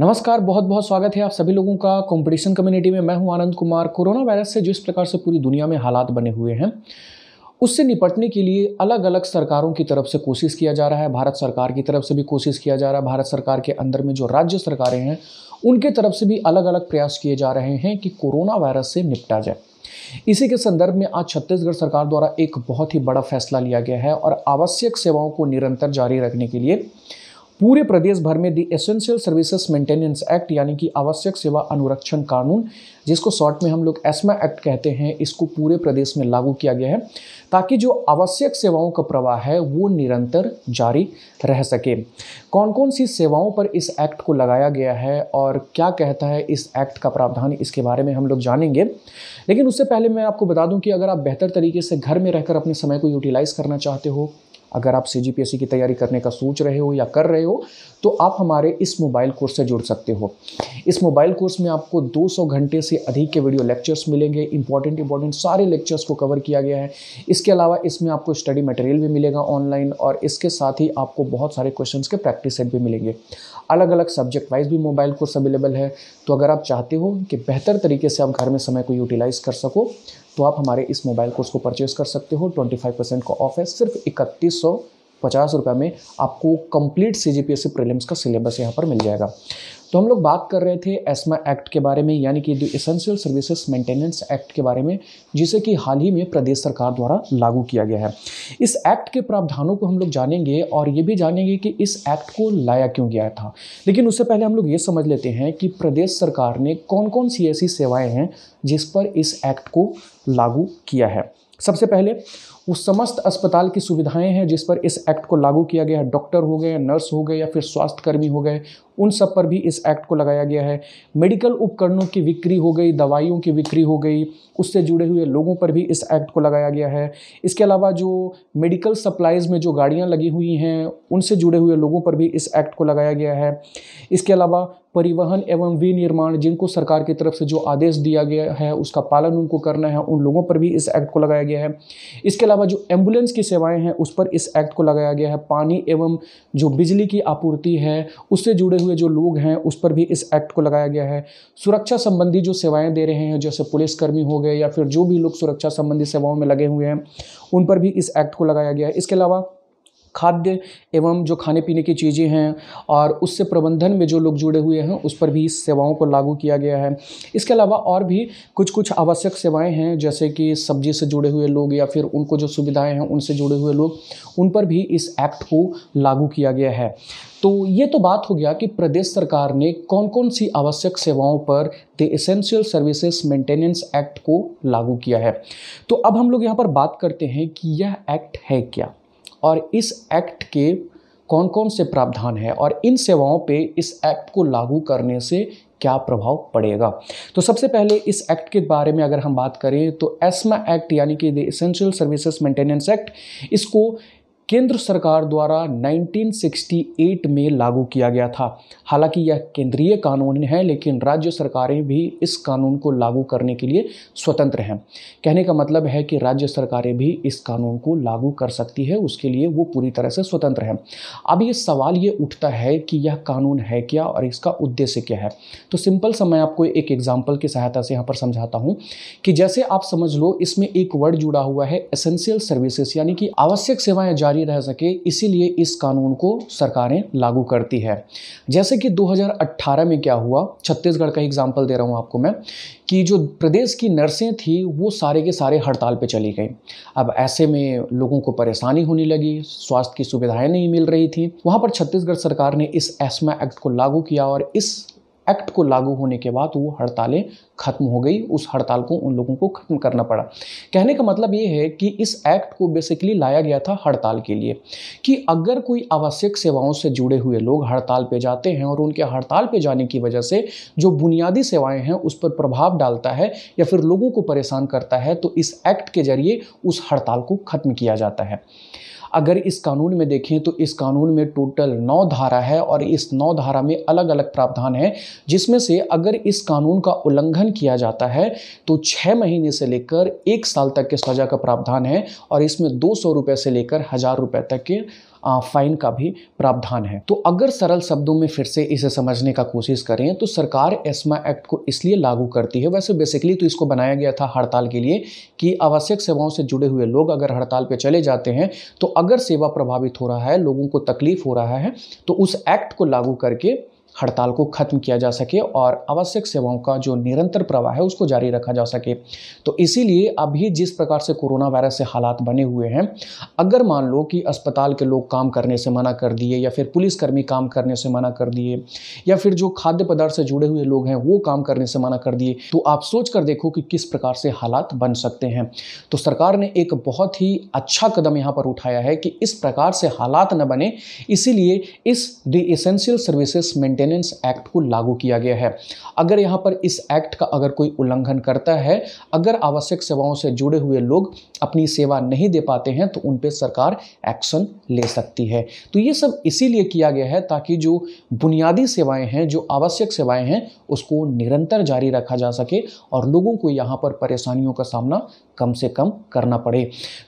नमस्कार बहुत बहुत स्वागत है आप सभी लोगों का कंपटीशन कम्युनिटी में मैं हूं आनंद कुमार कोरोना वायरस से जिस प्रकार से पूरी दुनिया में हालात बने हुए हैं उससे निपटने के लिए अलग अलग सरकारों की तरफ से कोशिश किया जा रहा है भारत सरकार की तरफ से भी कोशिश किया जा रहा है भारत सरकार के अंदर में जो राज्य सरकारें हैं उनके तरफ से भी अलग अलग प्रयास किए जा रहे हैं कि कोरोना वायरस से निपटा जाए इसी के संदर्भ में आज छत्तीसगढ़ सरकार द्वारा एक बहुत ही बड़ा फैसला लिया गया है और आवश्यक सेवाओं को निरंतर जारी रखने के लिए पूरे प्रदेश भर में the essential services maintenance act यानी कि आवश्यक सेवा अनुरक्षण कानून जिसको शॉर्ट में हम लोग एस्मा एक्ट कहते हैं इसको पूरे प्रदेश में लागू किया गया है ताकि जो आवश्यक सेवाओं का प्रवाह है वो निरंतर जारी रह सके कौन कौन सी सेवाओं पर इस एक्ट को लगाया गया है और क्या कहता है इस एक्ट का प्रावधान इसके बारे में हम लोग जानेंगे लेकिन उससे पहले मैं आपको बता दूं कि अगर आप बेहतर तरीके से घर में रहकर अपने समय को यूटिलाइज़ करना चाहते हो अगर आप सी की तैयारी करने का सोच रहे हो या कर रहे हो तो आप हमारे इस मोबाइल कोर्स से जुड़ सकते हो इस मोबाइल कोर्स में आपको 200 घंटे से अधिक के वीडियो लेक्चर्स मिलेंगे इंपॉर्टेंट इंपॉर्टेंट सारे लेक्चर्स को कवर किया गया है इसके अलावा इसमें आपको स्टडी मटेरियल भी मिलेगा ऑनलाइन और इसके साथ ही आपको बहुत सारे क्वेश्चन के प्रैक्टिस सेट भी मिलेंगे अलग अलग सब्जेक्ट वाइज भी मोबाइल कोर्स अवेलेबल है तो अगर आप चाहते हो कि बेहतर तरीके से आप घर में समय को यूटिलाइज़ कर सको तो आप हमारे इस मोबाइल कोर्स को परचेज़ कर सकते हो ट्वेंटी फाइव परसेंट का ऑफ है सिर्फ इकतीस सौ पचास रुपये में आपको complete C G P S C prelims का सिलेबस यहाँ पर मिल जाएगा तो हम लोग बात कर रहे थे एस्मा एक्ट के बारे में यानी कि एसेंशियल सर्विसेज मेंटेनेंस एक्ट के बारे में जिसे कि हाल ही में प्रदेश सरकार द्वारा लागू किया गया है इस एक्ट के प्रावधानों को हम लोग जानेंगे और ये भी जानेंगे कि इस एक्ट को लाया क्यों गया था लेकिन उससे पहले हम लोग ये समझ लेते हैं कि प्रदेश सरकार ने कौन कौन सी ऐसी सेवाएँ हैं जिस पर इस एक्ट को लागू किया है सबसे पहले वो समस्त अस्पताल की सुविधाएं हैं जिस पर इस एक्ट को लागू किया गया है डॉक्टर हो गए नर्स हो गए या फिर स्वास्थ्यकर्मी हो गए उन सब पर भी इस एक्ट को लगाया गया है मेडिकल उपकरणों की बिक्री हो गई दवाइयों की बिक्री हो गई उससे जुड़े हुए लोगों पर भी इस एक्ट को लगाया गया है इसके अलावा जो मेडिकल सप्लाइज में जो गाड़ियाँ लगी हुई हैं उनसे जुड़े हुए लोगों पर भी इस एक्ट को लगाया गया है इसके अलावा परिवहन एवं विनिर्माण जिनको सरकार की तरफ से जो आदेश दिया गया है उसका पालन उनको करना है उन लोगों पर भी इस एक्ट को लगाया गया है इसके अलावा जो एम्बुलेंस की सेवाएं हैं उस पर इस एक्ट को लगाया गया है पानी एवं जो बिजली की आपूर्ति है उससे जुड़े हुए जो लोग हैं उस पर भी इस एक्ट को लगाया गया है सुरक्षा संबंधी जो सेवाएँ दे रहे हैं जैसे पुलिसकर्मी हो गए या फिर जो भी लोग सुरक्षा संबंधी सेवाओं में लगे हुए हैं उन पर भी इस एक्ट को लगाया गया है इसके अलावा खाद्य एवं जो खाने पीने की चीज़ें हैं और उससे प्रबंधन में जो लोग जुड़े हुए हैं उस पर भी इस सेवाओं को लागू किया गया है इसके अलावा और भी कुछ कुछ आवश्यक सेवाएं हैं जैसे कि सब्जी से जुड़े हुए लोग या फिर उनको जो सुविधाएं हैं उनसे जुड़े हुए लोग उन पर भी इस एक्ट को लागू किया गया है तो ये तो बात हो गया कि प्रदेश सरकार ने कौन कौन सी आवश्यक सेवाओं पर the essential services maintenance act को लागू किया है तो अब हम लोग यहाँ पर बात करते हैं कि यह एक्ट है क्या और इस एक्ट के कौन कौन से प्रावधान हैं और इन सेवाओं पे इस एक्ट को लागू करने से क्या प्रभाव पड़ेगा तो सबसे पहले इस एक्ट के बारे में अगर हम बात करें तो एस्मा एक्ट यानी कि the essential services maintenance act इसको केंद्र सरकार द्वारा 1968 में लागू किया गया था हालांकि यह केंद्रीय कानून है लेकिन राज्य सरकारें भी इस कानून को लागू करने के लिए स्वतंत्र हैं कहने का मतलब है कि राज्य सरकारें भी इस कानून को लागू कर सकती है उसके लिए वो पूरी तरह से स्वतंत्र हैं अब ये सवाल ये उठता है कि यह कानून है क्या और इसका उद्देश्य क्या है तो सिंपल सा मैं आपको एक एग्जाम्पल की सहायता से यहाँ पर समझाता हूँ कि जैसे आप समझ लो इसमें एक वर्ड जुड़ा हुआ है एसेंशियल सर्विसेस यानी कि आवश्यक सेवाएं जारी जारी रह सके इसीलिए इस कानून को सरकारें लागू करती है जैसे कि 2018 में क्या हुआ छत्तीसगढ़ का एग्जाम्पल दे रहा हूँ आपको मैं कि जो प्रदेश की नर्सें थी वो सारे के सारे हड़ताल पे चली गई अब ऐसे में लोगों को परेशानी होने लगी स्वास्थ्य की सुविधाएं नहीं मिल रही थी वहाँ पर छत्तीसगढ़ सरकार ने इस एस्मा एक्ट को लागू किया और इस एक्ट को लागू होने के बाद वो हड़तालें खत्म हो गई उस हड़ताल को उन लोगों को खत्म करना पड़ा कहने का मतलब ये है कि इस एक्ट को बेसिकली लाया गया था हड़ताल के लिए कि अगर कोई आवश्यक सेवाओं से जुड़े हुए लोग हड़ताल पे जाते हैं और उनके हड़ताल पे जाने की वजह से जो बुनियादी सेवाएं हैं उस पर प्रभाव डालता है या फिर लोगों को परेशान करता है तो इस एक्ट के जरिए उस हड़ताल को खत्म किया जाता है अगर इस कानून में देखें तो इस कानून में टोटल नौ धारा है और इस नौ धारा में अलग अलग प्रावधान है जिसमें से अगर इस कानून का उल्लंघन किया जाता है तो छः महीने से लेकर एक साल तक के सजा का प्रावधान है और इसमें दो सौ रुपये से लेकर हज़ार रुपये तक के फाइन का भी प्रावधान है तो अगर सरल शब्दों में फिर से इसे समझने का कोशिश करें तो सरकार एस्मा एक्ट को इसलिए लागू करती है वैसे बेसिकली तो इसको बनाया गया था हड़ताल के लिए कि आवश्यक सेवाओं से जुड़े हुए लोग अगर हड़ताल पर चले जाते हैं तो अगर सेवा प्रभावित हो रहा है लोगों को तकलीफ हो रहा है तो उस एक्ट को लागू करके हड़ताल को खत्म किया जा सके और आवश्यक सेवाओं का जो निरंतर प्रवाह है उसको जारी रखा जा सके तो इसीलिए अभी जिस प्रकार से कोरोना वायरस से हालात बने हुए हैं अगर मान लो कि अस्पताल के लोग काम करने से मना कर दिए या फिर पुलिसकर्मी काम करने से मना कर दिए या फिर जो खाद्य पदार्थ से जुड़े हुए लोग हैं वो काम करने से मना कर दिए तो आप सोच कर देखो कि किस प्रकार से हालात बन सकते हैं तो सरकार ने एक बहुत ही अच्छा कदम यहाँ पर उठाया है कि इस प्रकार से हालात न बने इसीलिए इस the essential services maintain maintenance act को लागू किया गया है अगर यहाँ पर इस एक्ट का अगर कोई उल्लंघन करता है अगर आवश्यक सेवाओं से जुड़े हुए लोग अपनी सेवा नहीं दे पाते हैं तो उन पर सरकार एक्शन ले सकती है तो ये सब इसीलिए किया गया है ताकि जो बुनियादी सेवाएं हैं जो आवश्यक सेवाएं हैं उसको निरंतर जारी रखा जा सके और लोगों को यहाँ पर परेशानियों का सामना कम से कम करना पड़े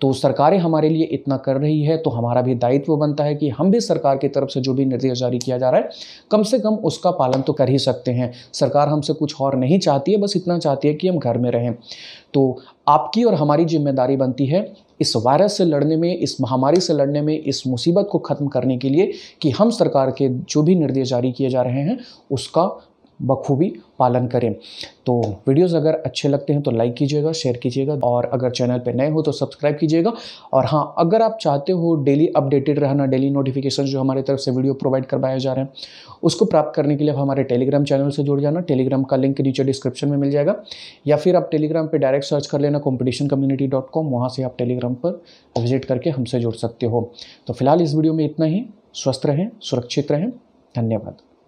तो सरकारें हमारे लिए इतना कर रही है तो हमारा भी दायित्व बनता है कि हम भी सरकार की तरफ से जो भी निर्देश जारी किया जा रहा है कम से कम उसका पालन तो कर ही सकते हैं सरकार हमसे कुछ और नहीं चाहती है बस इतना चाहती है कि हम घर में रहें तो आपकी और हमारी जिम्मेदारी बनती है इस वायरस से लड़ने में इस महामारी से लड़ने में इस मुसीबत को ख़त्म करने के लिए कि हम सरकार के जो भी निर्देश जारी किए जा रहे हैं उसका बखूबी पालन करें तो वीडियोस अगर अच्छे लगते हैं तो लाइक कीजिएगा शेयर कीजिएगा और अगर चैनल पर नए हो तो सब्सक्राइब कीजिएगा और हाँ अगर आप चाहते हो डेली अपडेटेड रहना डेली नोटिफिकेशन जो हमारे तरफ से वीडियो प्रोवाइड करवाए जा रहे हैं उसको प्राप्त करने के लिए आप हमारे टेलीग्राम चैनल से जुड़ जाना टेलीग्राम का लिंक नीचे डिस्क्रिप्शन में मिल जाएगा या फिर आप टेलीग्राम पर डायरेक्ट सर्च कर लेना कॉम्पिटिशन कम्युनिटी डॉट कॉम वहाँ से आप टेलीग्राम पर विजिट करके हमसे जुड़ सकते हो तो फिलहाल इस वीडियो में इतना ही स्वस्थ रहें सुरक्षित रहें धन्यवाद